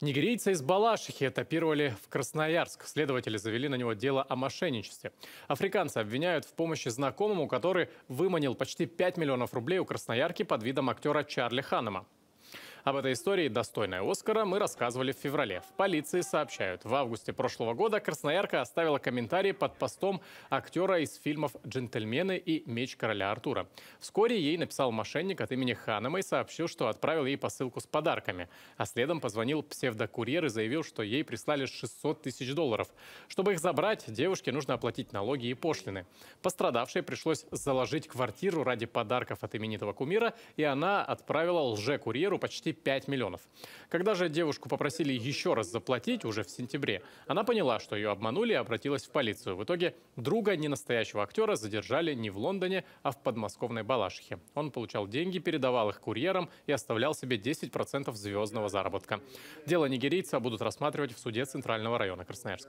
Нигерийца из Балашихи этапировали в Красноярск. Следователи завели на него дело о мошенничестве. Африканца обвиняют в помощи знакомому, который выманил почти 5 миллионов рублей у Красноярки под видом актера Чарли Ханема. Об этой истории, достойной Оскара, мы рассказывали в феврале. В полиции сообщают, в августе прошлого года Красноярка оставила комментарий под постом актера из фильмов «Джентльмены» и «Меч короля Артура». Вскоре ей написал мошенник от имени Ханема и сообщил, что отправил ей посылку с подарками. А следом позвонил псевдокурьер и заявил, что ей прислали 600 тысяч долларов. Чтобы их забрать, девушке нужно оплатить налоги и пошлины. Пострадавшей пришлось заложить квартиру ради подарков от именитого кумира, и она отправила лже-курьеру почти 5 миллионов. Когда же девушку попросили еще раз заплатить, уже в сентябре, она поняла, что ее обманули и обратилась в полицию. В итоге друга ненастоящего актера задержали не в Лондоне, а в подмосковной Балашихе. Он получал деньги, передавал их курьерам и оставлял себе 10% звездного заработка. Дело нигерийца будут рассматривать в суде Центрального района Красноярска.